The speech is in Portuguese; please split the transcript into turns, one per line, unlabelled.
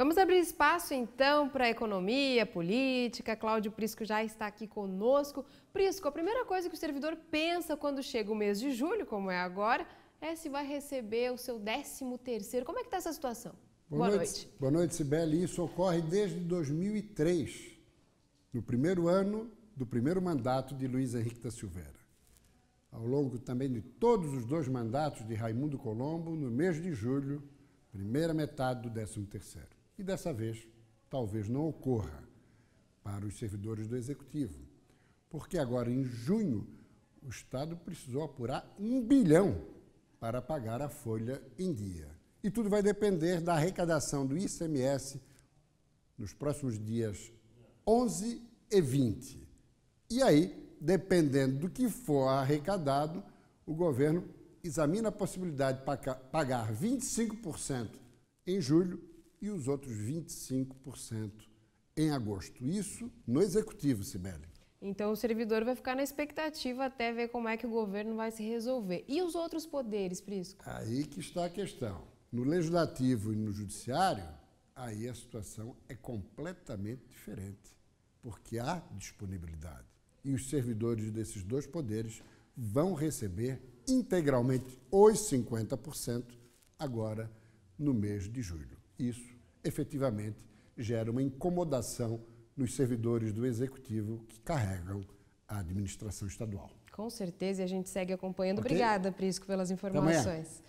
Vamos abrir espaço então para economia, política. Cláudio Prisco já está aqui conosco. Prisco, a primeira coisa que o servidor pensa quando chega o mês de julho, como é agora, é se vai receber o seu 13 terceiro. Como é que está essa situação? Boa, Boa noite.
noite. Boa noite, Sibeli. Isso ocorre desde 2003, no primeiro ano do primeiro mandato de Luiz Henrique da Silveira. Ao longo também de todos os dois mandatos de Raimundo Colombo, no mês de julho, primeira metade do 13 terceiro. E dessa vez, talvez não ocorra para os servidores do Executivo, porque agora em junho o Estado precisou apurar um bilhão para pagar a folha em dia. E tudo vai depender da arrecadação do ICMS nos próximos dias 11 e 20. E aí, dependendo do que for arrecadado, o governo examina a possibilidade de pagar 25% em julho e os outros 25% em agosto. Isso no executivo, Sibeli.
Então o servidor vai ficar na expectativa até ver como é que o governo vai se resolver. E os outros poderes, Prisco?
Aí que está a questão. No legislativo e no judiciário, aí a situação é completamente diferente, porque há disponibilidade. E os servidores desses dois poderes vão receber integralmente os 50% agora no mês de julho. Isso efetivamente gera uma incomodação nos servidores do executivo que carregam a administração estadual.
Com certeza, e a gente segue acompanhando. Okay? Obrigada, Prisco, pelas informações.